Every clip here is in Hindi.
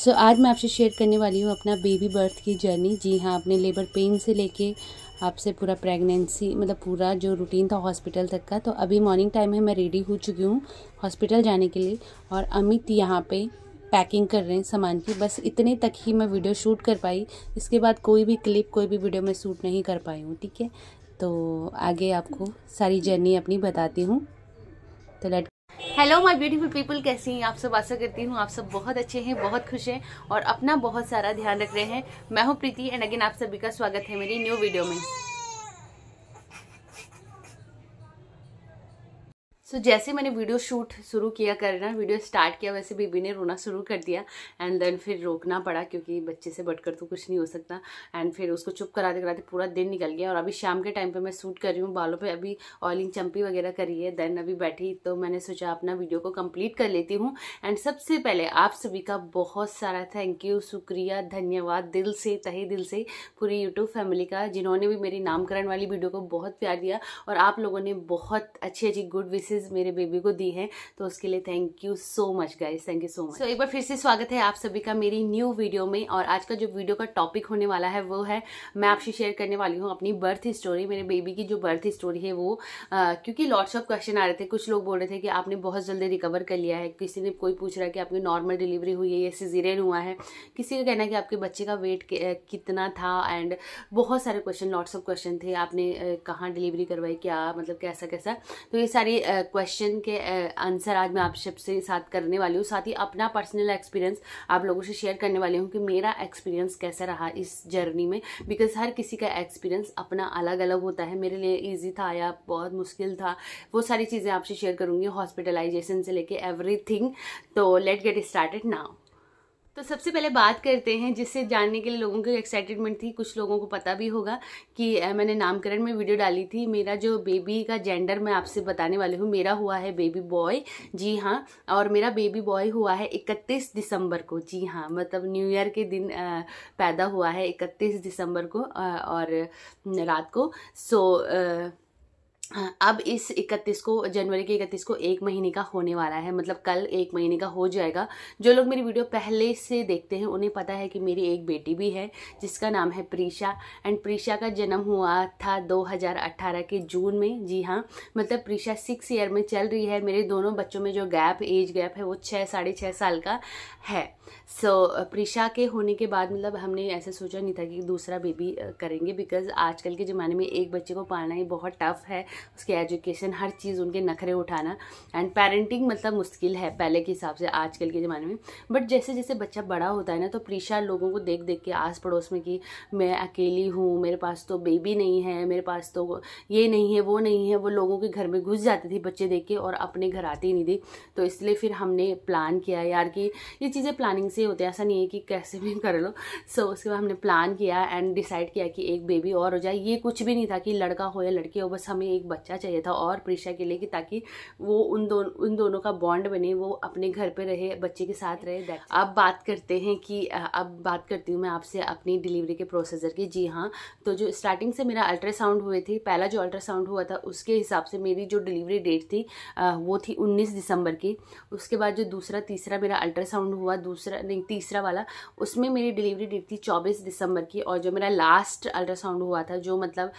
सो so, आज मैं आपसे शेयर करने वाली हूँ अपना बेबी बर्थ की जर्नी जी हाँ अपने लेबर पेन से लेके आपसे पूरा प्रेगनेंसी मतलब पूरा जो रूटीन था हॉस्पिटल तक का तो अभी मॉर्निंग टाइम है मैं रेडी हो चुकी हूँ हॉस्पिटल जाने के लिए और अमित यहाँ पे पैकिंग कर रहे हैं सामान की बस इतने तक ही मैं वीडियो शूट कर पाई इसके बाद कोई भी क्लिप कोई भी वीडियो मैं शूट नहीं कर पाई हूँ ठीक है तो आगे आपको सारी जर्नी अपनी बताती हूँ तो let hello my beautiful people कैसी हैं आप सब आशा करती हूँ आप सब बहुत अच्छे हैं बहुत खुश हैं और अपना बहुत सारा ध्यान रख रहे हैं मैं हूँ प्रीति एंड अगेन आप सभी का स्वागत है मेरी न्यू वीडियो में सो so, जैसे मैंने वीडियो शूट शुरू किया करना वीडियो स्टार्ट किया वैसे बेबी ने रोना शुरू कर दिया एंड देन फिर रोकना पड़ा क्योंकि बच्चे से बढ़कर तो कुछ नहीं हो सकता एंड फिर उसको चुप कराते कराते पूरा दिन निकल गया और अभी शाम के टाइम पे मैं शूट कर रही हूँ बालों पे अभी ऑयलिंग चंपी वगैरह करी है देन अभी बैठी तो मैंने सोचा अपना वीडियो को कम्प्लीट कर लेती हूँ एंड सबसे पहले आप सभी का बहुत सारा थैंक यू शुक्रिया धन्यवाद दिल से तही दिल से पूरी यूट्यूब फैमिली का जिन्होंने भी मेरी नामकरण वाली वीडियो को बहुत प्यार दिया और आप लोगों ने बहुत अच्छी अच्छी गुड विशेज ड्रेसेस मेरे बेबी को दी हैं तो उसके लिए thank you so much guys thank you so much so एक बार फिर से स्वागत है आप सभी का मेरी न्यू वीडियो में और आज का जो वीडियो का टॉपिक होने वाला है वो है मैं आपसे शेयर करने वाली हूँ अपनी बर्थ स्टोरी मेरे बेबी की जो बर्थ स्टोरी है वो आ, क्योंकि लॉट्स ऑफ क्वेश्चन आ रहे थे कुछ लोग बोल रहे थे कि आपने बहुत जल्दी रिकवर कर लिया है किसी ने कोई पूछ रहा है कि आपकी नॉर्मल डिलीवरी हुई है या सिजीरियन हुआ है किसी का कहना है कि आपके बच्चे का वेट कितना था एंड बहुत सारे क्वेश्चन लॉट्स ऑफ क्वेश्चन थे आपने कहाँ डिलीवरी करवाई क्या मतलब कैसा कैसा तो ये सारी क्वेश्चन के आंसर आज मैं आप सबसे साथ करने वाली हूँ साथ ही अपना पर्सनल एक्सपीरियंस आप लोगों से शेयर करने वाली हूँ कि मेरा एक्सपीरियंस कैसा रहा इस जर्नी में बिकॉज हर किसी का एक्सपीरियंस अपना अलग अलग होता है मेरे लिए ईजी था या बहुत मुश्किल था वो सारी चीज़ें आपसे शेयर करूँगी हॉस्पिटलाइजेशन से लेके एवरी तो लेट गेट स्टार्टेड नाउ तो सबसे पहले बात करते हैं जिससे जानने के लिए लोगों की एक्साइटमेंट थी कुछ लोगों को पता भी होगा कि मैंने नामकरण में वीडियो डाली थी मेरा जो बेबी का जेंडर मैं आपसे बताने वाली हूँ मेरा हुआ है बेबी बॉय जी हाँ और मेरा बेबी बॉय हुआ है 31 दिसंबर को जी हाँ मतलब न्यू ईयर के दिन पैदा हुआ है इकतीस दिसंबर को और रात को सो अब इस इकतीस को जनवरी के इकतीस को एक महीने का होने वाला है मतलब कल एक महीने का हो जाएगा जो लोग मेरी वीडियो पहले से देखते हैं उन्हें पता है कि मेरी एक बेटी भी है जिसका नाम है प्रीशा एंड प्रीशा का जन्म हुआ था 2018 के जून में जी हाँ मतलब प्रीशा सिक्स ईयर में चल रही है मेरे दोनों बच्चों में जो गैप एज गैप है वो छः साढ़े छः साल का है सो so, प्रीशा के होने के बाद मतलब हमने ऐसा सोचा नहीं था कि दूसरा बेबी करेंगे बिकॉज आजकल के ज़माने में एक बच्चे को पालना ही बहुत टफ है उसकी एजुकेशन हर चीज़ उनके नखरे उठाना एंड पेरेंटिंग मतलब मुश्किल है पहले के हिसाब से आजकल के ज़माने में बट जैसे जैसे बच्चा बड़ा होता है ना तो प्रीशा लोगों को देख देख के आस पड़ोस में कि मैं अकेली हूँ मेरे पास तो बेबी नहीं है मेरे पास तो ये नहीं है वो नहीं है वो लोगों के घर में घुस जाती थी बच्चे देख के और अपने घर आती ही नहीं थी तो इसलिए फिर हमने प्लान किया यार कि ये चीज़ें प्लानिंग से होती है ऐसा नहीं है कि कैसे भी कर लो सो उसके बाद हमने प्लान किया एंड डिसाइड किया कि एक बेबी और हो जाए ये कुछ भी नहीं था कि लड़का हो या लड़की हो बस हमें एक बच्चा चाहिए था और प्रीशा के लिए कि ताकि वो उन दोनों उन दोनों का बॉन्ड बने वो अपने घर पे रहे बच्चे के साथ रहे अब बात करते हैं कि अब बात करती हूँ मैं आपसे अपनी डिलीवरी के प्रोसेसर की जी हाँ तो जो स्टार्टिंग से मेरा अल्ट्रासाउंड हुए थे पहला जो अल्ट्रासाउंड हुआ था उसके हिसाब से मेरी जो डिलीवरी डेट थी वो थी उन्नीस दिसंबर की उसके बाद जो दूसरा तीसरा मेरा अल्ट्रासाउंड हुआ दूसरा नहीं तीसरा वाला उसमें मेरी डिलीवरी डेट थी चौबीस दिसंबर की और जो मेरा लास्ट अल्ट्रासाउंड हुआ था जो मतलब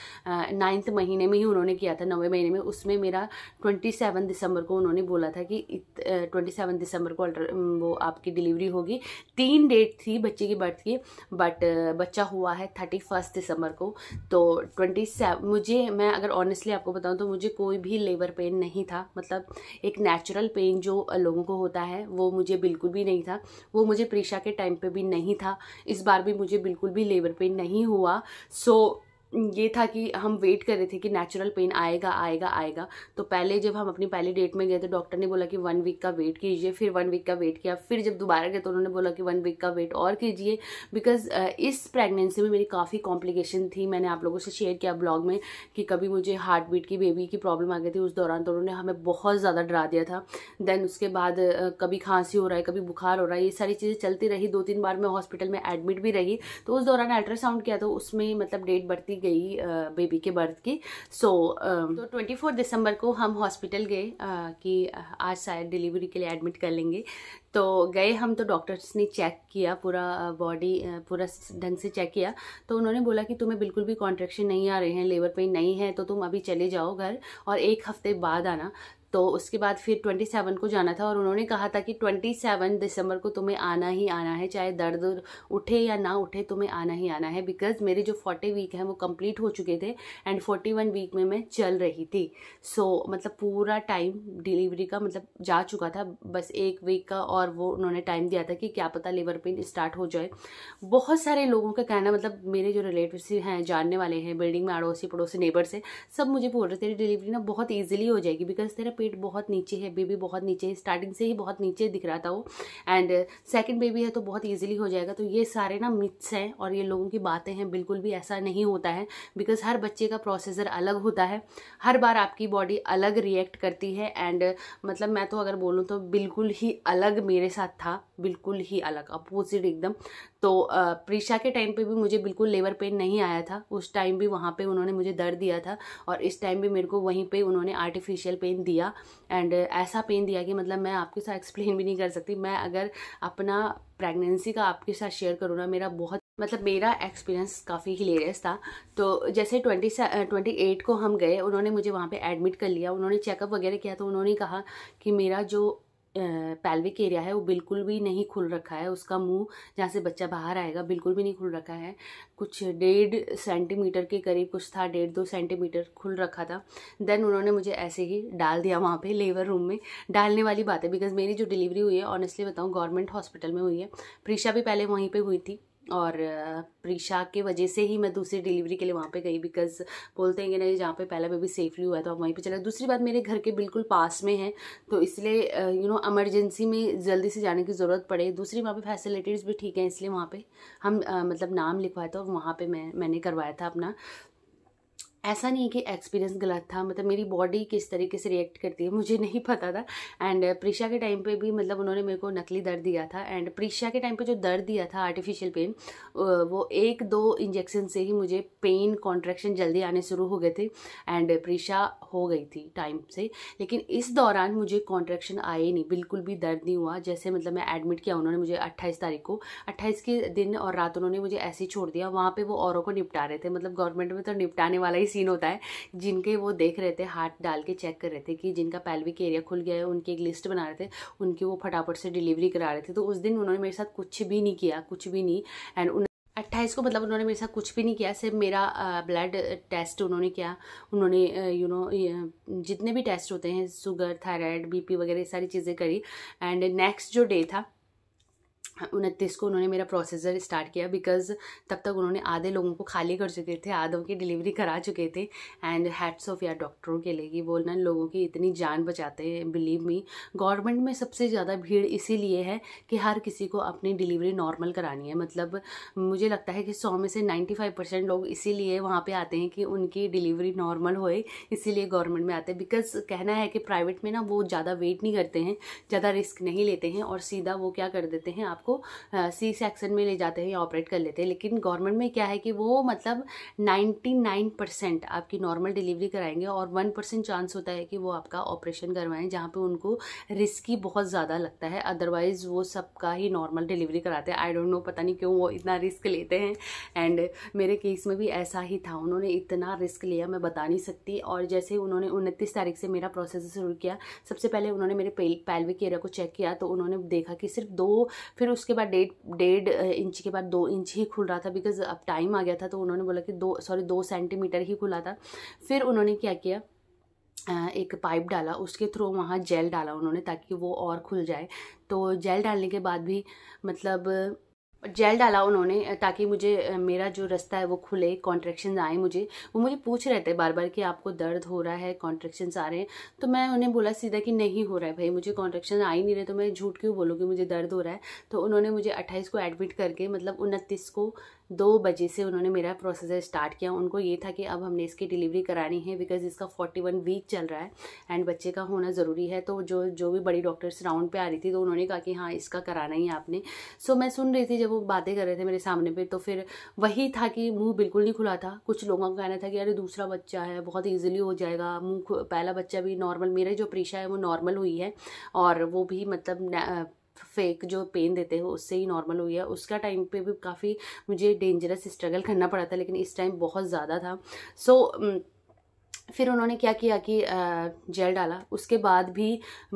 नाइन्थ महीने में ही उन्होंने किया था नवे महीने में उसमें मेरा ट्वेंटी सेवन दिसंबर को उन्होंने बोला था कि ट्वेंटी सेवन दिसंबर को अल्ट्रा वो आपकी डिलीवरी होगी तीन डेट थी बच्चे की बर्थ की बट बच्चा हुआ है थर्टी फर्स्ट दिसंबर को तो ट्वेंटी मुझे मैं अगर ऑनेस्टली आपको बताऊँ तो मुझे कोई भी लेबर पेन नहीं था मतलब एक नेचुरल पेन जो लोगों को होता है वो मुझे बिल्कुल भी नहीं था वो मुझे परीक्षा के टाइम पर भी नहीं था इस बार भी मुझे बिल्कुल भी लेबर पेन नहीं हुआ सो so, ये था कि हम वेट कर रहे थे कि नेचुरल पेन आएगा आएगा आएगा तो पहले जब हम अपनी पहली डेट में गए तो डॉक्टर ने बोला कि वन वीक का वेट कीजिए फिर वन वीक का वेट किया फिर जब दोबारा गए तो उन्होंने बोला कि वन वीक का वेट और कीजिए बिकॉज इस प्रेगनेंसी में मेरी काफ़ी कॉम्प्लिकेशन थी मैंने आप लोगों से शेयर किया ब्लॉग में कि कभी मुझे हार्ट बीट की बेबी की प्रॉब्लम आ गई थी उस दौरान तो उन्होंने हमें बहुत ज़्यादा डरा दिया था देन उसके बाद कभी खांसी हो रहा है कभी बुखार हो रहा है ये सारी चीज़ें चलती रही दो तीन बार मैं हॉस्पिटल में एडमिट भी रही तो उस दौरान अल्ट्रासाउंड किया तो उसमें मतलब डेट बढ़ती गई बेबी के बर्थ की सो so, तो ट्वेंटी फोर दिसंबर को हम हॉस्पिटल गए कि आज शायद डिलीवरी के लिए एडमिट कर लेंगे तो गए हम तो डॉक्टर्स ने चेक किया पूरा बॉडी पूरा ढंग से चेक किया तो उन्होंने बोला कि तुम्हें बिल्कुल भी कॉन्ट्रेक्शन नहीं आ रहे हैं लेबर पेन नहीं है तो तुम अभी चले जाओ घर और एक हफ्ते बाद आना तो उसके बाद फिर ट्वेंटी सेवन को जाना था और उन्होंने कहा था कि ट्वेंटी सेवन दिसंबर को तुम्हें आना ही आना है चाहे दर्द उठे या ना उठे तुम्हें आना ही आना है बिकॉज मेरे जो फोर्टी वीक हैं वो कंप्लीट हो चुके थे एंड फोर्टी वन वीक में मैं चल रही थी सो so, मतलब पूरा टाइम डिलीवरी का मतलब जा चुका था बस एक वीक का और वो उन्होंने टाइम दिया था कि क्या पता लिवर पेन स्टार्ट हो जाए बहुत सारे लोगों का कहना मतलब मेरे जो रिलेटिव हैं जानने वाले हैं बिल्डिंग में अड़ोसी पड़ोसी नेबर से सब मुझे बोल रहे तेरी डिलीवरी ना बहुत ईजिली हो जाएगी बिकॉज तेरा पेट बहुत नीचे है बेबी बहुत नीचे है स्टार्टिंग से ही बहुत नीचे दिख रहा था वो एंड सेकेंड बेबी है तो बहुत ईजिली हो जाएगा तो ये सारे ना मिथ्स हैं और ये लोगों की बातें हैं बिल्कुल भी ऐसा नहीं होता है बिकॉज हर बच्चे का प्रोसेसर अलग होता है हर बार आपकी बॉडी अलग रिएक्ट करती है एंड मतलब मैं तो अगर बोलूँ तो बिल्कुल ही अलग मेरे साथ था बिल्कुल ही अलग अपोजिट एकदम तो प्रीशा के टाइम पे भी मुझे बिल्कुल लेबर पेन नहीं आया था उस टाइम भी वहाँ पे उन्होंने मुझे दर्द दिया था और इस टाइम भी मेरे को वहीं पे उन्होंने आर्टिफिशियल पेन दिया एंड ऐसा पेन दिया कि मतलब मैं आपके साथ एक्सप्लेन भी नहीं कर सकती मैं अगर अपना प्रेगनेंसी का आपके साथ शेयर करूँ ना मेरा बहुत मतलब मेरा एक्सपीरियंस काफ़ी हिलेरियस था तो जैसे ट्वेंटी ट्वेंटी एट को हम गए उन्होंने मुझे वहाँ पे एडमिट कर लिया उन्होंने चेकअप वगैरह किया तो उन्होंने कहा कि मेरा जो पैल्विक एरिया है वो बिल्कुल भी नहीं खुल रखा है उसका मुंह जहाँ से बच्चा बाहर आएगा बिल्कुल भी नहीं खुल रखा है कुछ डेढ़ सेंटीमीटर के करीब कुछ था डेढ़ दो सेंटीमीटर खुल रखा था देन उन्होंने मुझे ऐसे ही डाल दिया वहाँ पे लेबर रूम में डालने वाली बात है बिकॉज मेरी जो डिलीवरी हुई है ऑनेस्टली बताऊँ गवर्नमेंट हॉस्पिटल में हुई है प्रीशा भी पहले वहीं पर हुई थी और प्रीशा के वजह से ही मैं दूसरी डिलीवरी के लिए वहाँ पे गई बिकॉज बोलते हैं कि नहीं जहाँ पे पहला बेबी सेफली हुआ था तो वहीं पे चला दूसरी बात मेरे घर के बिल्कुल पास में है तो इसलिए यू नो एमरजेंसी में जल्दी से जाने की ज़रूरत पड़े दूसरी वहाँ पे फैसिलिटीज़ भी ठीक हैं इसलिए वहाँ पे हम आ, मतलब नाम लिखवाया था और वहाँ पर मैं मैंने करवाया था अपना ऐसा नहीं है कि एक्सपीरियंस गलत था मतलब मेरी बॉडी किस तरीके से रिएक्ट करती है मुझे नहीं पता था एंड प्रीशा के टाइम पे भी मतलब उन्होंने मेरे को नकली दर्द दिया था एंड प्रीशा के टाइम पे जो दर्द दिया था आर्टिफिशियल पेन वो एक दो इंजेक्शन से ही मुझे पेन कॉन्ट्रैक्शन जल्दी आने शुरू हो गए थे एंड प्रीशा हो गई थी टाइम से लेकिन इस दौरान मुझे कॉन्ट्रैक्शन आए नहीं बिल्कुल भी दर्द नहीं हुआ जैसे मतलब मैं एडमिट किया उन्होंने मुझे अट्ठाईस तारीख को अट्ठाईस के दिन और रात उन्होंने मुझे ऐसे ही छोड़ दिया वहाँ पर वो औरों को निपटा रहे थे मतलब गवर्नमेंट में तो निपटाने वाला ही सीन होता है जिनके वो देख रहे थे हाथ डाल के चेक कर रहे थे कि जिनका पैल्विक एरिया खुल गया है उनकी एक लिस्ट बना रहे थे उनकी वो फटाफट से डिलीवरी करा रहे थे तो उस दिन उन्होंने मेरे साथ कुछ भी नहीं किया कुछ भी नहीं एंड उन अट्ठाईस को मतलब उन्होंने मेरे साथ कुछ भी नहीं किया सिर्फ मेरा ब्लड टेस्ट उन्होंने किया उन्होंने यू नो जितने भी टेस्ट होते हैं शुगर थायराइड बीपी वगैरह सारी चीज़ें करी एंड नेक्स्ट जो डे था उनतीस को उन्होंने मेरा प्रोसीजर स्टार्ट किया बिकॉज तब तक उन्होंने आधे लोगों को खाली कर चुके थे आधों की डिलीवरी करा चुके थे एंड हैट्स ऑफ या डॉक्टरों के लिए कि वो ना लोगों की इतनी जान बचाते हैं बिलीव मी गवर्नमेंट में सबसे ज़्यादा भीड़ इसीलिए है कि हर किसी को अपनी डिलीवरी नॉर्मल करानी है मतलब मुझे लगता है कि सौ में से नाइन्टी फाइव परसेंट लोग इसीलिए वहाँ पर आते हैं कि उनकी डिलीवरी नॉर्मल होए इसीलिए गवर्नमेंट में आते हैं बिकॉज कहना है कि प्राइवेट में ना वो ज़्यादा वेट नहीं करते हैं ज़्यादा रिस्क नहीं लेते हैं और सीधा वो क्या कर देते हैं आपको सी सेक्शन में ले जाते हैं या ऑपरेट कर लेते हैं लेकिन गवर्नमेंट में क्या है कि वो मतलब 99 परसेंट आपकी नॉर्मल डिलीवरी कराएंगे और वन परसेंट चांस होता है कि वो आपका ऑपरेशन करवाएं जहाँ पे उनको रिस्की बहुत ज़्यादा लगता है अदरवाइज़ वो सबका ही नॉर्मल डिलीवरी कराते हैं आई डोंट नो पता नहीं क्यों वो इतना रिस्क लेते हैं एंड मेरे केस में भी ऐसा ही था उन्होंने इतना रिस्क लिया मैं बता नहीं सकती और जैसे उन्होंने उनतीस तारीख से मेरा प्रोसेस शुरू किया सबसे पहले उन्होंने मेरे पैल्विक एरिया को चेक किया तो उन्होंने देखा कि सिर्फ दो फिर उसके बाद डेढ़ डेढ़ इंच के बाद दो इंच ही खुल रहा था बिकॉज अब टाइम आ गया था तो उन्होंने बोला कि दो सॉरी दो सेंटीमीटर ही खुला था फिर उन्होंने क्या किया एक पाइप डाला उसके थ्रू वहाँ जेल डाला उन्होंने ताकि वो और खुल जाए तो जेल डालने के बाद भी मतलब जेल डाला उन्होंने ताकि मुझे मेरा जो रास्ता है वो खुले कॉन्ट्रेक्शन आए मुझे वो मुझे पूछ रहे थे बार बार कि आपको दर्द हो रहा है कॉन्ट्रेक्शन आ रहे हैं तो मैं उन्हें बोला सीधा कि नहीं हो रहा है भाई मुझे कॉन्ट्रेक्शन आ ही नहीं रहे तो मैं झूठ क्यों कि मुझे दर्द हो रहा है तो उन्होंने मुझे अट्ठाईस को एडमिट करके मतलब उनतीस को दो बजे से उन्होंने मेरा प्रोसेसर स्टार्ट किया उनको ये था कि अब हमने इसकी डिलीवरी करानी है बिकॉज इसका फोर्टी वन वीक चल रहा है एंड बच्चे का होना ज़रूरी है तो जो जो भी बड़ी डॉक्टर्स राउंड पे आ रही थी तो उन्होंने कहा कि हाँ इसका कराना ही आपने सो so, मैं सुन रही थी जब वो बातें कर रहे थे मेरे सामने पे तो फिर वही था कि मुंह बिल्कुल नहीं खुला था कुछ लोगों का कहना था कि अरे दूसरा बच्चा है बहुत ईजिली हो जाएगा मुंह पहला बच्चा भी नॉर्मल मेरे जो परीक्षा है वो नॉर्मल हुई है और वो भी मतलब फेक जो पेन देते हो उससे ही नॉर्मल हुई है उसका टाइम पे भी काफ़ी मुझे डेंजरस स्ट्रगल करना पड़ा था लेकिन इस टाइम बहुत ज़्यादा था सो so, फिर उन्होंने क्या किया कि जेल डाला उसके बाद भी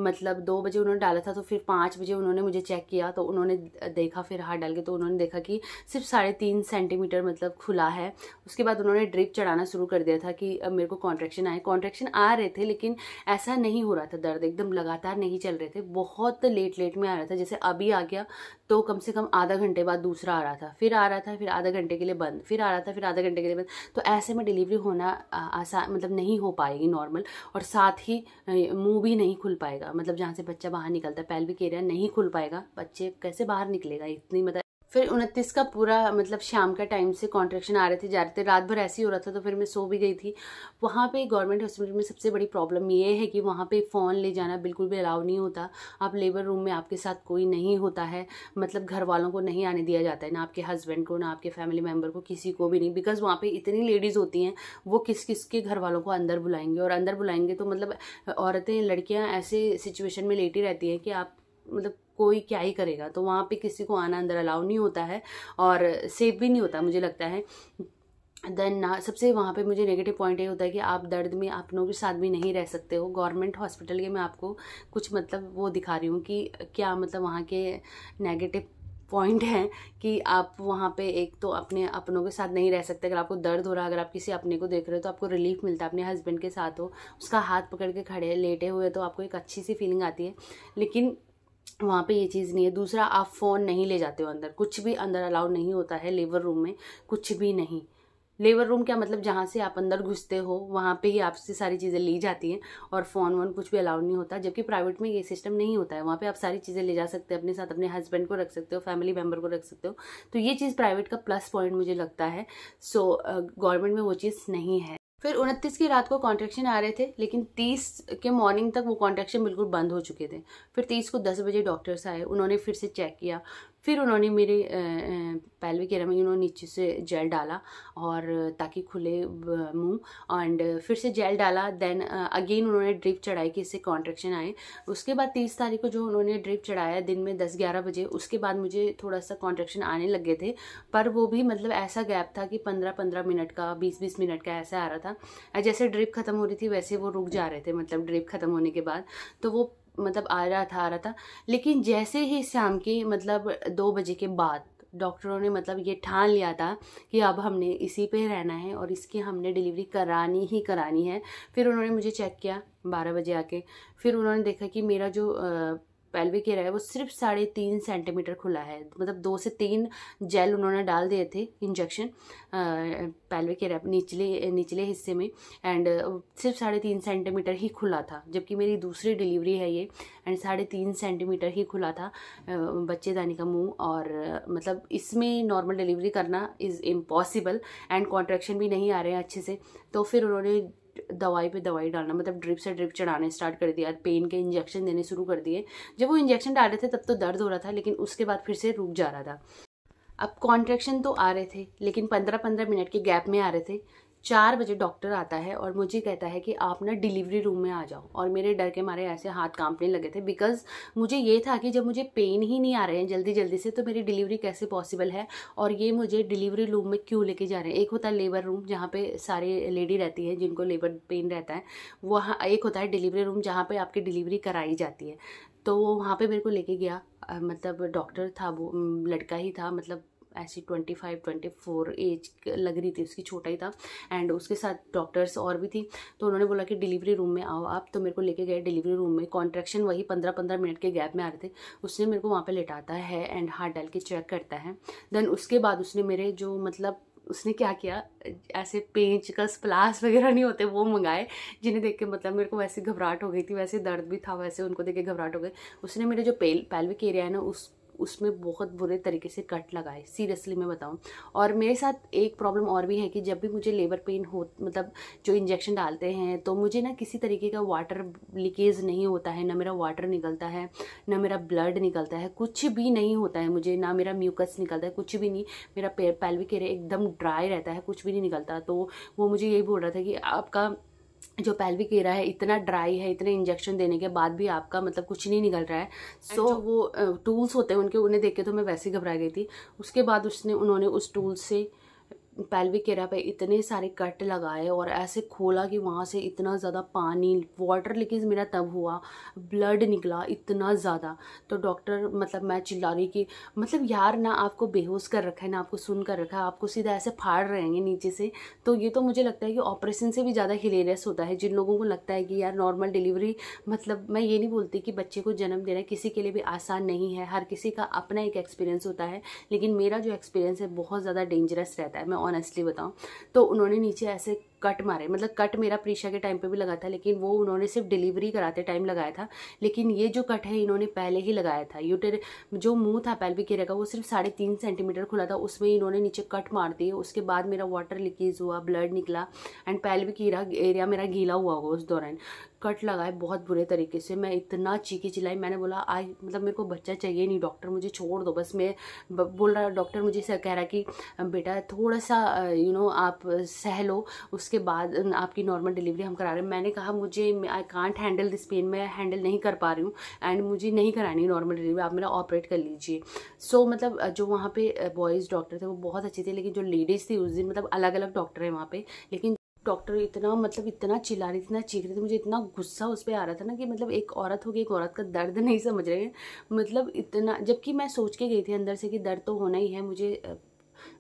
मतलब दो बजे उन्होंने डाला था तो फिर पाँच बजे उन्होंने मुझे चेक किया तो उन्होंने देखा फिर हाथ डाल के तो उन्होंने देखा कि सिर्फ साढ़े तीन सेंटीमीटर मतलब खुला है उसके बाद उन्होंने ड्रिप चढ़ाना शुरू कर दिया था कि अब मेरे को कॉन्ट्रेक्शन आए कॉन्ट्रेक्शन आ रहे थे लेकिन ऐसा नहीं हो रहा था दर्द एकदम लगातार नहीं चल रहे थे बहुत लेट लेट में आ रहा था जैसे अभी आ गया तो कम से कम आधा घंटे बाद दूसरा आ रहा था फिर आ रहा था फिर आधा घंटे के लिए बंद फिर आ रहा था फिर आधा घंटे के लिए बंद तो ऐसे में डिलीवरी होना आसान मतलब नहीं हो पाएगी नॉर्मल और साथ ही मुंह भी नहीं खुल पाएगा मतलब जहाँ से बच्चा बाहर निकलता है पैल्विक एरिया नहीं खुल पाएगा बच्चे कैसे बाहर निकलेगा इतनी मतलब फिर उनतीस का पूरा मतलब शाम का टाइम से कॉन्ट्रेक्शन आ रहे थे जा रहे थे रात भर ऐसे ही हो रहा था तो फिर मैं सो भी गई थी वहाँ पे गवर्नमेंट हॉस्पिटल में सबसे बड़ी प्रॉब्लम ये है कि वहाँ पे फ़ोन ले जाना बिल्कुल भी अलाउ नहीं होता आप लेबर रूम में आपके साथ कोई नहीं होता है मतलब घर वालों को नहीं आने दिया जाता है ना आपके हस्बैंड को ना आपके फैमिली मेम्बर को किसी को भी नहीं बिकॉज वहाँ पर इतनी लेडीज़ होती हैं वो किस किस के घर वालों को अंदर बुलाएंगे और अंदर बुलाएंगे तो मतलब औरतें लड़कियाँ ऐसे सिचुएशन में लेटी रहती हैं कि आप मतलब कोई क्या ही करेगा तो वहाँ पे किसी को आना अंदर अलाउ नहीं होता है और सेफ भी नहीं होता मुझे लगता है देन सबसे वहाँ पे मुझे नेगेटिव पॉइंट ये होता है कि आप दर्द में आप लोगों के साथ भी नहीं रह सकते हो गवर्नमेंट हॉस्पिटल के मैं आपको कुछ मतलब वो दिखा रही हूँ कि क्या मतलब वहाँ के नेगेटिव पॉइंट है कि आप वहाँ पे एक तो अपने अपनों के साथ नहीं रह सकते अगर आपको दर्द हो रहा है अगर आप किसी अपने को देख रहे हो तो आपको रिलीफ मिलता है अपने हस्बैंड के साथ हो उसका हाथ पकड़ के खड़े लेटे हुए तो आपको एक अच्छी सी फीलिंग आती है लेकिन वहाँ पे ये चीज़ नहीं है दूसरा आप फ़ोन नहीं ले जाते हो अंदर कुछ भी अंदर अलाउ नहीं होता है लेबर रूम में कुछ भी नहीं लेबर रूम क्या मतलब जहाँ से आप अंदर घुसते हो वहाँ पे ही आपसे सारी चीज़ें ली जाती हैं और फ़ोन वोन कुछ भी अलाउड नहीं होता जबकि प्राइवेट में ये सिस्टम नहीं होता है वहाँ पे आप सारी चीज़ें ले जा सकते हैं अपने साथ अपने हस्बैंड को रख सकते हो फैमिली मेम्बर को रख सकते हो तो ये चीज़ प्राइवेट का प्लस पॉइंट मुझे लगता है सो गवर्नमेंट में वो चीज़ नहीं है फिर उनतीस की रात को कॉन्ट्रेक्शन आ रहे थे लेकिन तीस के मॉर्निंग तक वो कॉन्ट्रेक्शन बिल्कुल बंद हो चुके थे फिर तीस को दस बजे डॉक्टर्स आए उन्होंने फिर से चेक किया फिर उन्होंने मेरे पैलविक के में उन्होंने नीचे से जेल डाला और ताकि खुले मुंह एंड फिर से जेल डाला देन अगेन उन्होंने ड्रिप चढ़ाई कि इससे कॉन्ट्रेक्शन आए उसके बाद तीस तारीख को जो उन्होंने ड्रिप चढ़ाया दिन में दस ग्यारह बजे उसके बाद मुझे थोड़ा सा कॉन्ट्रेक्शन आने लग गए थे पर वो भी मतलब ऐसा गैप था कि पंद्रह पंद्रह मिनट का बीस बीस मिनट का ऐसा आ रहा था जैसे ड्रिप ख़त्म हो रही थी वैसे वो रुक जा रहे थे मतलब ड्रिप ख़त्म होने के बाद तो वो मतलब आ रहा था आ रहा था लेकिन जैसे ही शाम के मतलब दो बजे के बाद डॉक्टरों ने मतलब ये ठान लिया था कि अब हमने इसी पे रहना है और इसकी हमने डिलीवरी करानी ही करानी है फिर उन्होंने मुझे चेक किया बारह बजे आके फिर उन्होंने देखा कि मेरा जो पेल्विक एयर है वो सिर्फ साढ़े तीन सेंटीमीटर खुला है मतलब दो से तीन जेल उन्होंने डाल दिए थे इंजेक्शन पेल्विक एयर निचले निचले हिस्से में एंड सिर्फ साढ़े तीन सेंटीमीटर ही खुला था जबकि मेरी दूसरी डिलीवरी है ये एंड साढ़े तीन सेंटीमीटर ही खुला था बच्चेदानी का मुंह और मतलब इसमें नॉर्मल डिलीवरी करना इज़ इम्पॉसिबल एंड कॉन्ट्रैक्शन भी नहीं आ रहे हैं अच्छे से तो फिर उन्होंने दवाई पे दवाई डालना मतलब ड्रिप से ड्रिप चढ़ाने स्टार्ट कर दिया पेन के इंजेक्शन देने शुरू कर दिए जब वो इंजेक्शन डाले थे तब तो दर्द हो रहा था लेकिन उसके बाद फिर से रुक जा रहा था अब कॉन्ट्रेक्शन तो आ रहे थे लेकिन पंद्रह पंद्रह मिनट के गैप में आ रहे थे चार बजे डॉक्टर आता है और मुझे कहता है कि आप ना डिलीवरी रूम में आ जाओ और मेरे डर के मारे ऐसे हाथ कांपने लगे थे बिकॉज मुझे ये था कि जब मुझे पेन ही नहीं आ रहे हैं जल्दी जल्दी से तो मेरी डिलीवरी कैसे पॉसिबल है और ये मुझे डिलीवरी रूम में क्यों लेके जा रहे हैं एक होता है लेबर रूम जहाँ पे सारी लेडी रहती है जिनको लेबर पेन रहता है वहाँ एक होता है डिलीवरी रूम जहाँ पर आपकी डिलीवरी कराई जाती है तो वो वहाँ पर मेरे को लेके गया मतलब डॉक्टर था वो लड़का ही था मतलब ऐसी twenty five twenty four age लग रही थी उसकी छोटा ही था एंड उसके साथ डॉक्टर्स और भी थी तो उन्होंने बोला कि डिलीवरी रूम में आओ आप तो मेरे को लेके गए डिलीवरी रूम में कॉन्ट्रेक्शन वही पंद्रह पंद्रह मिनट के गैप में आ रहे थे उसने मेरे को वहाँ पर लेटाता है एंड हाथ डाल के चेक करता है देन उसके बाद उसने मेरे जो मतलब उसने क्या किया ऐसे पेंच का स्प्लास वगैरह नहीं होते वो मंगाए जिन्हें देख के मतलब मेरे को वैसे घबराहट हो गई थी वैसे दर्द भी था वैसे उनको देख के घबराहट हो गई उसने मेरे जो पेल पैल्विक एरिया है ना उस उसमें बहुत बुरे तरीके से कट लगाए सीरियसली मैं बताऊँ और मेरे साथ एक प्रॉब्लम और भी है कि जब भी मुझे लेबर पेन हो मतलब जो इंजेक्शन डालते हैं तो मुझे ना किसी तरीके का वाटर लीकेज नहीं होता है ना मेरा वाटर निकलता है ना मेरा ब्लड निकलता है कुछ भी नहीं होता है मुझे ना मेरा म्यूकस निकलता है कुछ भी नहीं मेरा पैलविक एरिया एकदम ड्राई रहता है कुछ भी नहीं निकलता तो वो मुझे यही बोल रहा था कि आपका जो पैल्विक एरा है इतना ड्राई है इतने इंजेक्शन देने के बाद भी आपका मतलब कुछ नहीं निकल रहा है सो so, वो टूल्स होते हैं उनके उन्हें देख के तो मैं वैसे ही घबरा गई थी उसके बाद उसने उन्होंने उस टूल से पैलवी एरिया पे इतने सारे कट लगाए और ऐसे खोला कि वहाँ से इतना ज़्यादा पानी वाटर लीकेज मेरा तब हुआ ब्लड निकला इतना ज़्यादा तो डॉक्टर मतलब मैं चिल्ला रही कि मतलब यार ना आपको बेहोश कर रखा है ना आपको सुन कर रखा है आपको सीधा ऐसे फाड़ रहे हैं नीचे से तो ये तो मुझे लगता है कि ऑपरेशन से भी ज़्यादा हिलेरियस होता है जिन लोगों को लगता है कि यार नॉर्मल डिलीवरी मतलब मैं ये नहीं बोलती कि बच्चे को जन्म देना किसी के लिए भी आसान नहीं है हर किसी का अपना एक एक्सपीरियंस होता है लेकिन मेरा जो एक्सपीरियंस है बहुत ज़्यादा डेंजरस रहता है मैं ऑनेस्टली बताऊँ तो उन्होंने नीचे ऐसे कट मारे मतलब कट मेरा प्रीशा के टाइम पे भी लगा था लेकिन वो उन्होंने सिर्फ डिलीवरी कराते टाइम लगाया था लेकिन ये जो कट है इन्होंने पहले ही लगाया था यूटेर जो मुंह था पेल्विक एरिया का वो सिर्फ साढ़े तीन सेंटीमीटर खुला था उसमें इन्होंने नीचे कट मार दिए उसके बाद मेरा वाटर लीकेज हुआ ब्लड निकला एंड पेल्विक एरिया मेरा गीला हुआ हुआ उस दौरान कट लगाए बहुत बुरे तरीके से मैं इतना चीखी चिल्लाई मैंने बोला आज मतलब मेरे को बच्चा चाहिए नहीं डॉक्टर मुझे छोड़ दो बस मैं बोल रहा डॉक्टर मुझे कह रहा कि बेटा थोड़ा सा यू नो आप सह लो उसके बाद आपकी नॉर्मल डिलीवरी हम करा रहे हैं मैंने कहा मुझे I can't handle this pain मैं हैंडल नहीं कर पा रही हूँ एंड मुझे नहीं करानी नॉर्मल डिलीवरी आप मेरा ऑपरेट कर लीजिए सो so, मतलब जो वहाँ पे बॉयज़ डॉक्टर थे वो बहुत अच्छे थे लेकिन जो लेडीज़ थी उस दिन मतलब अलग अलग डॉक्टर हैं वहाँ पर लेकिन डॉक्टर इतना मतलब इतना चिल्ला रही इतना चीख रही थी मुझे इतना गुस्सा उस पर आ रहा था ना कि मतलब एक औरत होगी एक औरत का दर्द नहीं समझ रहे मतलब इतना जबकि मैं सोच के गई थी अंदर से कि दर्द तो होना ही है मुझे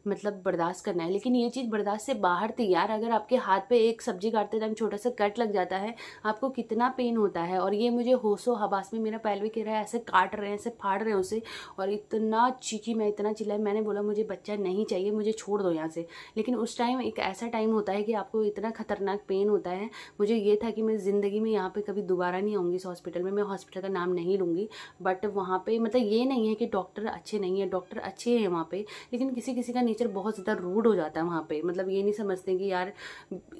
मतलब बर्दाश्त करना है लेकिन ये चीज़ बर्दाश्त से बाहर थी यार अगर आपके हाथ पे एक सब्जी काटते टाइम छोटा सा कट लग जाता है आपको कितना पेन होता है और ये मुझे होशो हवास में मेरा पैलवी कह रहा है ऐसे काट रहे हैं ऐसे फाड़ रहे हैं उसे और इतना चीखी मैं इतना चिल्लाई मैंने बोला मुझे बच्चा नहीं चाहिए मुझे छोड़ दो यहाँ से लेकिन उस टाइम एक ऐसा टाइम होता है कि आपको इतना खतरनाक पेन होता है मुझे ये था कि मैं ज़िंदगी में यहाँ पर कभी दोबारा नहीं आऊँगी इस हॉस्पिटल में मैं हॉस्पिटल का नाम नहीं लूँगी बट वहाँ पर मतलब ये नहीं है कि डॉक्टर अच्छे नहीं है डॉक्टर अच्छे हैं वहाँ पर लेकिन किसी किसी का नेचर बहुत ज़्यादा रूड हो जाता है वहाँ पर मतलब ये नहीं समझते कि यार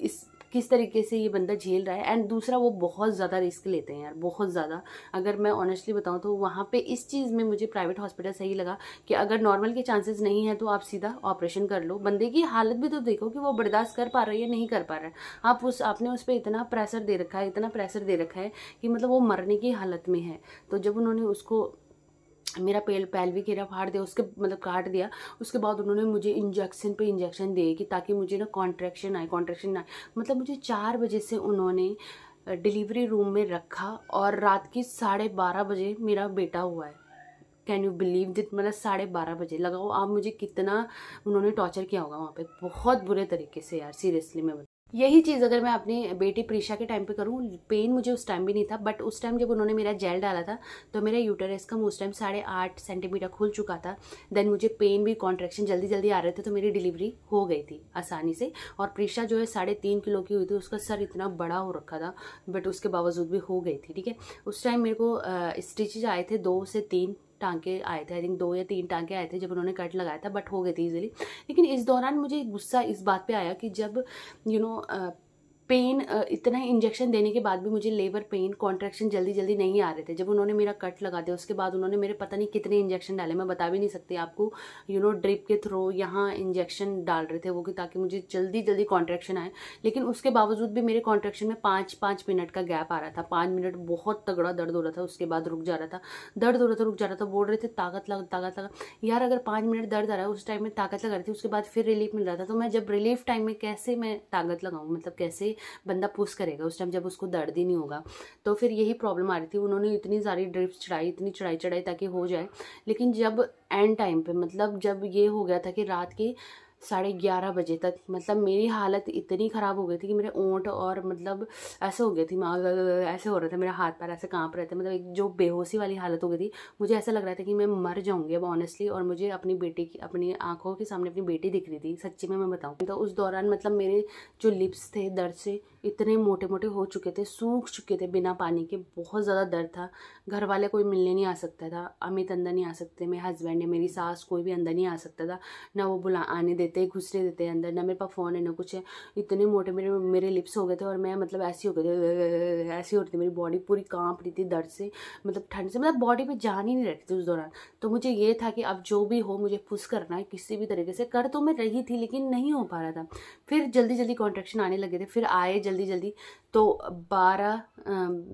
इस किस तरीके से ये बंदा झेल रहा है एंड दूसरा वो बहुत ज़्यादा रिस्क लेते हैं यार बहुत ज़्यादा अगर मैं ऑनेस्टली बताऊँ तो वहाँ पे इस चीज़ में मुझे प्राइवेट हॉस्पिटल सही लगा कि अगर नॉर्मल के चांसेस नहीं है तो आप सीधा ऑपरेशन कर लो बंदे की हालत भी तो देखो कि वो बर्दाश्त कर पा रहा है नहीं कर पा रहा है आप उस आपने उस पर इतना प्रेशर दे रखा है इतना प्रेशर दे रखा है कि मतलब वो मरने की हालत में है तो जब उन्होंने उसको मेरा पेल पैल भी घेरा फाड़ दिया उसके मतलब काट दिया उसके बाद उन्होंने मुझे इंजेक्शन पे इंजेक्शन दिए कि ताकि मुझे ना कॉन्ट्रैक्शन आए कॉन्ट्रैक्शन ना मतलब मुझे चार बजे से उन्होंने डिलीवरी रूम में रखा और रात की साढ़े बारह बजे मेरा बेटा हुआ है कैन यू बिलीव दिट मतलब साढ़े बारह बजे लगाओ आप मुझे कितना उन्होंने टॉर्चर किया होगा वहाँ पे बहुत बुरे तरीके से यार सीरियसली मैं यही चीज़ अगर मैं अपनी बेटी प्रीशा के टाइम पे करूँ पेन मुझे उस टाइम भी नहीं था बट उस टाइम जब उन्होंने मेरा जेल डाला था तो मेरा यूटरस का उस टाइम साढ़े आठ सेंटीमीटर खुल चुका था देन मुझे पेन भी कॉन्ट्रेक्शन जल्दी जल्दी आ रहे थे तो मेरी डिलीवरी हो गई थी आसानी से और प्रीशा जो है साढ़े तीन किलो की हुई थी उसका सर इतना बड़ा हो रखा था बट उसके बावजूद भी हो गई थी ठीक है उस टाइम मेरे को स्टिचेज आए थे दो से तीन टांके आए थे आई थिंक दो या तीन टांके आए थे जब उन्होंने कट लगाया था बट हो गए थे इजिली लेकिन इस दौरान मुझे गुस्सा इस बात पे आया कि जब you you know know, pain इतना ही इंजेक्शन देने के बाद भी मुझे लेबर पेन कॉन्ट्रैक्शन जल्दी जल्दी नहीं आ रहे थे जब उन्होंने मेरा कट लगा दिया उसके बाद उन्होंने मेरे पता नहीं कितने इंजेक्शन डाले मैं बता भी नहीं सकती आपको यू नो ड्रिप के थ्रू यहाँ इंजेक्शन डाल रहे थे वो कि ताकि मुझे जल्दी जल्दी कॉन्ट्रैक्शन आए लेकिन उसके बावजूद भी मेरे कॉन्ट्रैक्शन में पाँच पाँच मिनट का गैप आ रहा था पाँच मिनट बहुत तगड़ा दर्द हो रहा था उसके बाद रुक जा रहा था दर्द हो रहा था रुक जा रहा था बोल रहे थे ताकत लगा ताकत लगा यार अगर पाँच मिनट दर्द आ रहा है उस टाइम में ताकत लगा रही थी उसके बाद फिर रिलीफ मिल रहा था तो मैं जब रिलीफ टाइम में कैसे मैं ताकत लगाऊँ मतलब कैसे बंदा पुश करेगा उस टाइम जब उसको दर्द ही नहीं होगा तो फिर यही प्रॉब्लम आ रही थी उन्होंने इतनी सारी ड्रिप्स चढ़ाई इतनी चढ़ाई चढ़ाई ताकि हो जाए लेकिन जब एंड टाइम पे मतलब जब ये हो गया था कि रात की साढ़े ग्यारह बजे तक मतलब मेरी हालत इतनी ख़राब हो गई थी कि मेरे ऊँट और मतलब ऐसे हो गए थी माँ ऐसे हो रहे थे मेरा हाथ पैर ऐसे कांप रहे थे मतलब एक जो बेहोशी वाली हालत हो गई थी मुझे ऐसा लग रहा था कि मैं मर जाऊँगी अब ऑनेस्टली और मुझे अपनी बेटी की अपनी आंखों के सामने अपनी बेटी दिख रही थी सच्ची में मैं बताऊँ तो उस दौरान मतलब मेरे जो लिप्स थे दर्द से इतने मोटे मोटे हो चुके थे सूख चुके थे बिना पानी के बहुत ज़्यादा दर्द था घर वाले कोई मिलने नहीं आ सकता था अमित अंदर नहीं आ सकते मेरे हस्बैंड या मेरी सास कोई भी अंदर नहीं आ सकता था ना वो बुला आने दे देते घुसने देते अंदर ना मेरे पास फ़ोन है ना कुछ है इतने मोटे मेरे मेरे लिप्स हो गए थे और मैं मतलब ऐसी हो गए थे ऐसी हो रही थी मेरी बॉडी पूरी कांप रही थी दर्द से मतलब ठंड से मतलब बॉडी में जान ही नहीं रखती थी उस दौरान तो मुझे ये था कि अब जो भी हो मुझे पुस करना है किसी भी तरीके से कर तो मैं रही थी लेकिन नहीं हो पा रहा था फिर जल्दी जल्दी कॉन्ट्रेक्शन आने लगे थे फिर आए जल्दी जल्दी तो बारह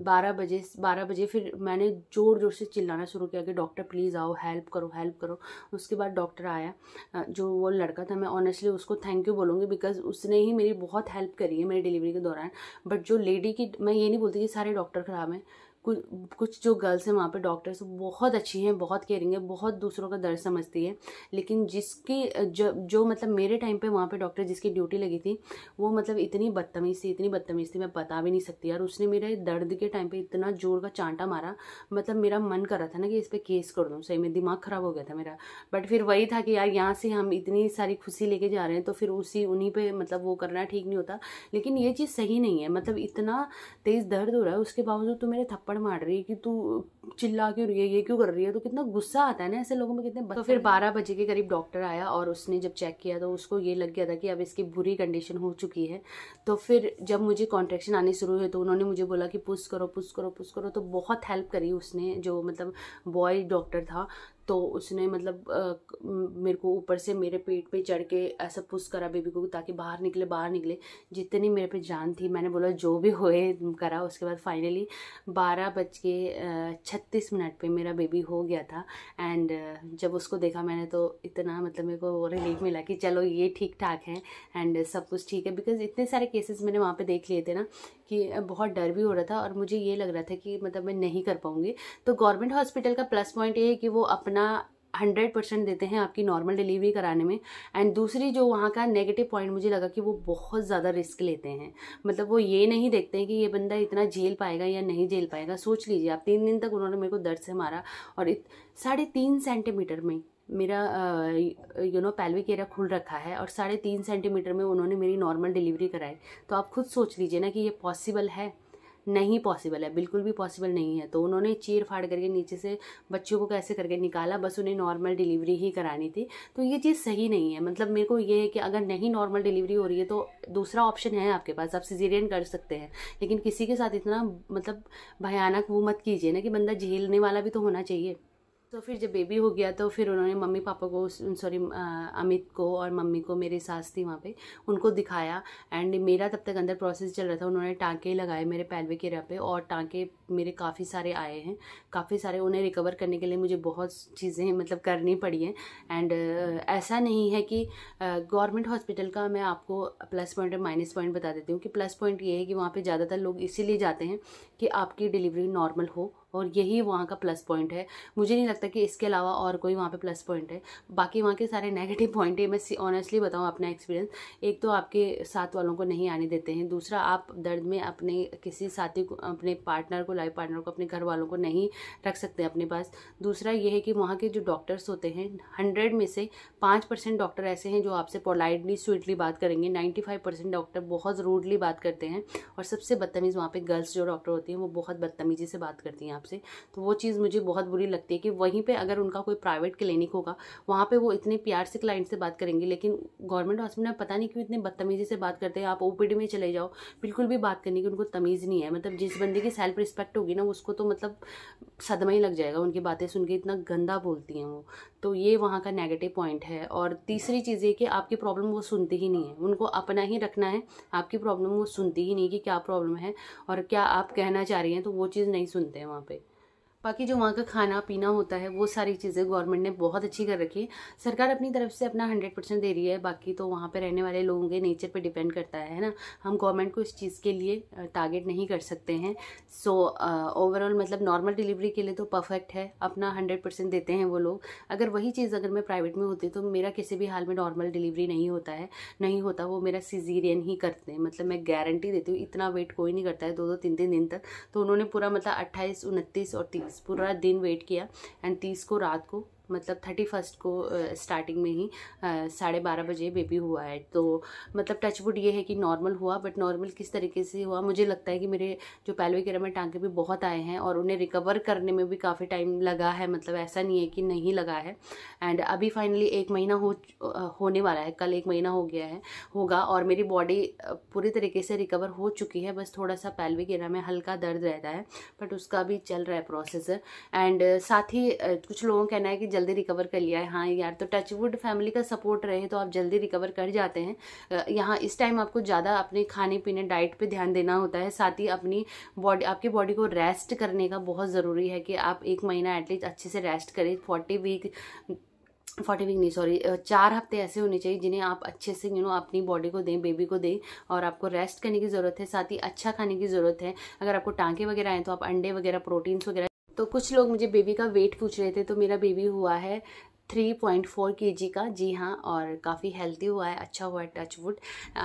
बारह बजे बारह बजे फिर मैंने ज़ोर ज़ोर से चिल्लाना शुरू किया कि डॉक्टर प्लीज़ आओ हेल्प करो हेल्प करो उसके बाद डॉक्टर आया जो वो लड़का था मैं ऑनेस्टली उसको थैंक यू बोलूँगी बिकॉज उसने ही मेरी बहुत हेल्प करी है मेरी डिलीवरी के दौरान बट जो लेडी की मैं ये नहीं बोलती कि सारे डॉक्टर ख़राब हैं कुछ जो गर्ल्स हैं वहाँ पे डॉक्टर्स बहुत अच्छी हैं बहुत केयरिंग है बहुत दूसरों का दर्द समझती है लेकिन जिसकी जो जो मतलब मेरे टाइम पे वहाँ पे डॉक्टर जिसकी ड्यूटी लगी थी वो मतलब इतनी बदतमीज थी इतनी बदतमीज थी मैं बता भी नहीं सकती यार उसने मेरे दर्द के टाइम पर इतना जोर का चांटा मारा मतलब मेरा मन कर रहा था ना कि इस पर केस कर दूँ सही में दिमाग ख़राब हो गया था मेरा बट फिर वही था कि यार यहाँ से हम इतनी सारी खुशी लेके जा रहे हैं तो फिर उसी उन्हीं पर मतलब वो करना ठीक नहीं होता लेकिन ये चीज़ सही नहीं है मतलब इतना तेज़ दर्द हो रहा है उसके बावजूद तो मेरे थप्पड़ थप्पड़ मार रही है कि तू चिल्ला क्यों रही है ये क्यों कर रही है तो कितना गुस्सा आता है ना ऐसे लोगों में कितने तो फिर बारह बजे के करीब डॉक्टर आया और उसने जब चेक किया तो उसको ये लग गया था कि अब इसकी बुरी कंडीशन हो चुकी है तो फिर जब मुझे कॉन्ट्रेक्शन आने शुरू हुए तो उन्होंने मुझे बोला कि पुश करो पुश करो पुश करो तो बहुत हेल्प करी उसने जो मतलब बॉय डॉक्टर था तो उसने मतलब आ, मेरे को ऊपर से मेरे पेट पे चढ़ के ऐसा पुश करा बेबी को ताकि बाहर निकले बाहर निकले जितनी मेरे पे जान थी मैंने बोला जो भी होए करा उसके बाद फाइनली बारह बज के छत्तीस मिनट पे मेरा बेबी हो गया था एंड जब उसको देखा मैंने तो इतना मतलब मेरे को वो रिलीफ मिला कि चलो ये ठीक ठाक है एंड सब कुछ ठीक है बिकॉज इतने सारे केसेस मैंने वहाँ पर देख लिए थे ना कि बहुत डर भी हो रहा था और मुझे ये लग रहा था कि मतलब मैं नहीं कर पाऊँगी तो गवर्नमेंट हॉस्पिटल का प्लस पॉइंट ये है कि वो अपना हंड्रेड परसेंट देते हैं आपकी नॉर्मल डिलीवरी कराने में एंड दूसरी जो वहाँ का नेगेटिव पॉइंट मुझे लगा कि वो बहुत ज़्यादा रिस्क लेते हैं मतलब वो ये नहीं देखते हैं कि ये बंदा इतना झेल पाएगा या नहीं झेल पाएगा सोच लीजिए आप तीन दिन तक उन्होंने मेरे को दर्द से मारा और साढ़े तीन सेंटीमीटर में मेरा यू नो पैल्विक एरिया खुल रखा है और साढ़े तीन सेंटीमीटर में उन्होंने मेरी नॉर्मल डिलीवरी कराई तो आप खुद सोच लीजिए ना कि ये पॉसिबल है नहीं पॉसिबल है बिल्कुल भी पॉसिबल नहीं है तो उन्होंने चीर फाड़ करके नीचे से बच्चों को कैसे करके निकाला बस उन्हें नॉर्मल डिलीवरी ही करानी थी तो ये चीज़ सही नहीं है मतलब मेरे को ये है कि अगर नहीं नॉर्मल डिलीवरी हो रही है तो दूसरा ऑप्शन है आपके पास आप सिजेरियन कर सकते हैं लेकिन किसी के साथ इतना मतलब भयानक वो मत कीजिए ना कि बंदा झेलने वाला भी तो होना चाहिए तो फिर जब बेबी हो गया तो फिर उन्होंने मम्मी पापा को सॉरी अमित को और मम्मी को मेरी सास थी वहाँ पे उनको दिखाया एंड मेरा तब तक अंदर प्रोसेस चल रहा था उन्होंने टाँके लगाए मेरे पैलवे के रह पे और टाँके मेरे काफ़ी सारे आए हैं काफ़ी सारे उन्हें रिकवर करने के लिए मुझे बहुत चीज़ें मतलब करनी पड़ी हैं एंड ऐसा नहीं है कि गवर्नमेंट हॉस्पिटल का मैं आपको प्लस पॉइंट और माइनस पॉइंट बता देती हूँ कि प्लस पॉइंट ये है कि वहाँ पर ज़्यादातर लोग इसीलिए जाते हैं कि आपकी डिलीवरी नॉर्मल हो और यही वहाँ का प्लस पॉइंट है मुझे नहीं लगता कि इसके अलावा और कोई वहाँ पे प्लस पॉइंट है बाकी वहाँ के सारे नेगेटिव पॉइंट है मैं ऑनेस्टली बताऊँ अपना एक्सपीरियंस एक तो आपके साथ वालों को नहीं आने देते हैं दूसरा आप दर्द में अपने किसी साथी को अपने पार्टनर को लाइफ पार्टनर को अपने घर वालों को नहीं रख सकते अपने पास दूसरा ये है कि वहाँ के जो डॉक्टर्स होते हैं हंड्रेड में से पाँच परसेंट डॉक्टर ऐसे हैं जो आपसे पोलाइटली स्वीटली बात करेंगे नाइन्टी फाइव परसेंट डॉक्टर बहुत रूडली बात करते हैं और सबसे बदतमीज़ वहाँ पर गर्ल्स जो डॉक्टर होती हैं वो बहुत बदतमीज़ी से बात करती हैं हिसाब से तो वो चीज़ मुझे बहुत बुरी लगती है कि वहीं पे अगर उनका कोई प्राइवेट क्लिनिक होगा वहाँ पे वो इतने प्यार से क्लाइंट से बात करेंगे लेकिन गवर्नमेंट हॉस्पिटल में पता नहीं क्यों इतने बदतमीज़ी से बात करते हैं आप ओ में चले जाओ बिल्कुल भी बात करने की उनको तमीज़ नहीं है मतलब जिस बंदे की सेल्फ रिस्पेक्ट होगी ना उसको तो मतलब सदमा ही लग जाएगा उनकी बातें सुन के इतना गंदा बोलती हैं वो तो ये वहाँ का नेगेटिव पॉइंट है और तीसरी चीज़ ये कि आपकी प्रॉब्लम वो सुनती ही नहीं है उनको अपना ही रखना है आपकी प्रॉब्लम वो सुनती ही नहीं कि क्या प्रॉब्लम है और क्या आप कहना चाह रही हैं तो वो चीज़ नहीं सुनते हैं वहाँ पर बाकी जो वहाँ का खाना पीना होता है वो सारी चीज़ें गवर्नमेंट ने बहुत अच्छी कर रखी है सरकार अपनी तरफ से अपना हंड्रेड परसेंट दे रही है बाकी तो वहाँ पर रहने वाले लोगों के नेचर पर डिपेंड करता है ना हम गवर्नमेंट को इस चीज़ के लिए टारगेट नहीं कर सकते हैं सो ओवरऑल मतलब नॉर्मल डिलीवरी के लिए तो परफेक्ट है अपना हंड्रेड परसेंट देते हैं वो लोग अगर वही चीज़ अगर मैं प्राइवेट में होती तो मेरा किसी भी हाल में नॉर्मल डिलीवरी नहीं होता है नहीं होता वो मेरा सीजीरियन ही करते हैं मतलब मैं गारंटी देती हूँ इतना वेट कोई नहीं करता है दो दो तीन तीन दिन तक तो उन्होंने पूरा मतलब अट्ठाईस उनतीस और तीस पूरा दिन वेट किया एंड तीस को रात को मतलब थर्टी फर्स्ट को स्टार्टिंग में ही साढ़े बारह बजे बेबी हुआ है तो मतलब टचवुड ये है कि नॉर्मल हुआ बट नॉर्मल किस तरीके से हुआ मुझे लगता है कि मेरे जो पैल्विक के में टांके भी बहुत आए हैं और उन्हें रिकवर करने में भी काफ़ी टाइम लगा है मतलब ऐसा नहीं है कि नहीं लगा है एंड अभी फाइनली एक महीना हो होने वाला है कल एक महीना हो गया है होगा और मेरी बॉडी पूरी तरीके से रिकवर हो चुकी है बस थोड़ा सा पैलवी के में हल्का दर्द रहता है बट उसका भी चल रहा है प्रोसेस एंड साथ ही कुछ लोगों का कहना है कि जल्दी रिकवर कर लिया है हाँ यार तो टचवुड फैमिली का सपोर्ट रहे तो आप जल्दी रिकवर कर जाते हैं यहाँ इस टाइम आपको ज़्यादा अपने खाने पीने डाइट पर ध्यान देना होता है साथ ही अपनी बॉडी आपकी बॉडी को रेस्ट करने का बहुत ज़रूरी है कि आप एक महीना एटलीस्ट अच्छे से रेस्ट करें फोर्टी वीक फोर्टी वीक नहीं सॉरी चार हफ्ते ऐसे होने चाहिए जिन्हें आप अच्छे से यू नो अपनी बॉडी को दें बेबी को दें और आपको रेस्ट करने की ज़रूरत है साथ ही अच्छा खाने की ज़रूरत है अगर आपको टांके वगैरह आए तो आप अंडे वगैरह प्रोटीन्स वगैरह तो कुछ लोग मुझे बेबी का वेट पूछ रहे थे तो मेरा बेबी हुआ है थ्री पॉइंट फोर के जी का जी हाँ और काफ़ी हेल्थी हुआ है अच्छा हुआ है टच वुड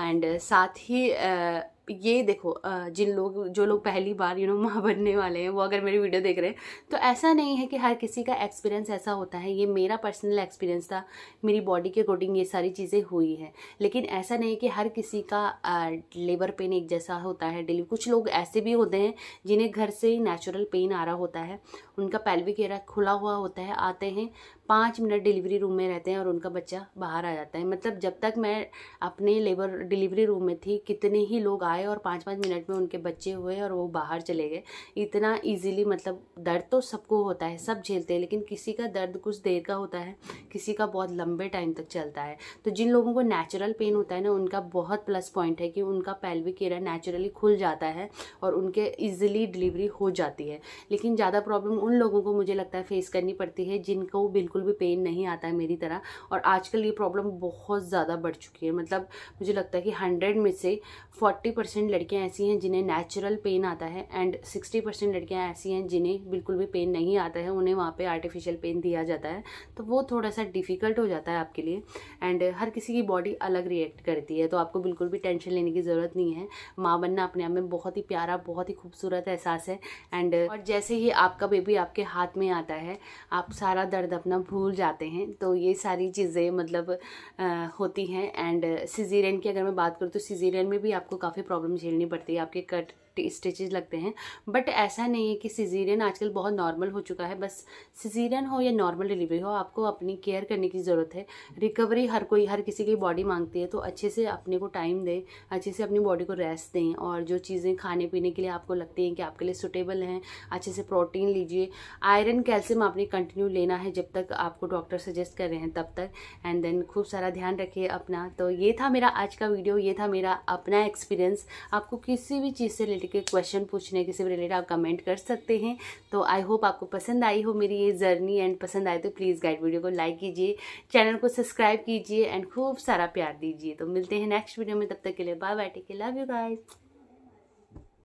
एंड साथ ही uh, ये देखो जिन लोग जो लोग पहली बार यू नो माँ बनने वाले हैं वो अगर मेरी वीडियो देख रहे हैं तो ऐसा नहीं है कि हर किसी का एक्सपीरियंस ऐसा होता है ये मेरा पर्सनल एक्सपीरियंस था मेरी बॉडी के अकॉर्डिंग ये सारी चीज़ें हुई हैं लेकिन ऐसा नहीं कि हर किसी का लेबर पेन एक जैसा होता है डेली कुछ लोग ऐसे भी होते हैं जिन्हें घर से ही नेचुरल पेन आ रहा होता है उनका पैल्विक एरा खुला हुआ होता है आते हैं पाँच मिनट डिलीवरी रूम में रहते हैं और उनका बच्चा बाहर आ जाता है मतलब जब तक मैं अपने लेबर डिलीवरी रूम में थी कितने ही लोग आए और पाँच पाँच मिनट में उनके बच्चे हुए और वो बाहर चले गए इतना ईजिली मतलब दर्द तो सबको होता है सब झेलते हैं लेकिन किसी का दर्द कुछ देर का होता है किसी का बहुत लंबे टाइम तक चलता है तो जिन लोगों को नेचुरल पेन होता है ना उनका बहुत प्लस पॉइंट है कि उनका पेल्विक एरिया नेचुरली खुल जाता है और उनके ईजिली डिलीवरी हो जाती है लेकिन ज़्यादा प्रॉब्लम उन लोगों को मुझे लगता है फेस करनी पड़ती है जिनको बिल्कुल बिल्कुल भी पेन नहीं आता है मेरी तरह और आजकल ये प्रॉब्लम बहुत ज़्यादा बढ़ चुकी है मतलब मुझे लगता है कि हंड्रेड में से फोर्टी परसेंट लड़कियाँ ऐसी हैं जिन्हें नेचुरल पेन आता है एंड सिक्सटी परसेंट लड़कियाँ ऐसी हैं जिन्हें बिल्कुल भी पेन नहीं आता है उन्हें वहाँ पर आर्टिफिशियल पेन दिया जाता है तो वो थोड़ा सा डिफ़िकल्ट हो जाता है आपके लिए एंड हर किसी की बॉडी अलग रिएक्ट करती है तो आपको बिल्कुल भी टेंशन लेने की ज़रूरत नहीं है माँ बनना अपने आप में बहुत ही प्यारा बहुत ही खूबसूरत एहसास है एंड और जैसे ही आपका बेबी आपके हाथ में आता है आप सारा दर्द अपना भूल जाते हैं तो ये सारी चीज़ें मतलब आ, होती हैं एंड सिजीरियन की अगर मैं बात करूँ तो सिजीरियन में भी आपको काफ़ी प्रॉब्लम झेलनी पड़ती है आपके कट स्टिचेज लगते हैं बट ऐसा नहीं है कि सिजीरियन आजकल बहुत नॉर्मल हो चुका है बस सिजीरियन हो या नॉर्मल डिलीवरी हो आपको अपनी केयर करने की ज़रूरत है रिकवरी हर कोई हर किसी की बॉडी मांगती है तो अच्छे से अपने को टाइम दें अच्छे से अपनी बॉडी को रेस्ट दें और जो चीज़ें खाने पीने के लिए आपको लगती हैं कि आपके लिए सुटेबल हैं अच्छे से प्रोटीन लीजिए आयरन कैल्शियम आपने कंटिन्यू लेना है जब तक आपको डॉक्टर सजेस्ट कर रहे हैं तब तक एंड देन खूब सारा ध्यान रखिए अपना तो ये था मेरा आज का वीडियो ये था मेरा अपना एक्सपीरियंस आपको किसी भी चीज़ से रिलेटेड के क्वेश्चन पूछने के भी रिलेटेड आप कमेंट कर सकते हैं तो आई होप आपको पसंद आई हो मेरी ये जर्नी एंड पसंद आए तो प्लीज़ गाइड वीडियो को लाइक कीजिए चैनल को सब्सक्राइब कीजिए एंड खूब सारा प्यार दीजिए तो मिलते हैं नेक्स्ट वीडियो में तब तक के लिए bye bye take love you guys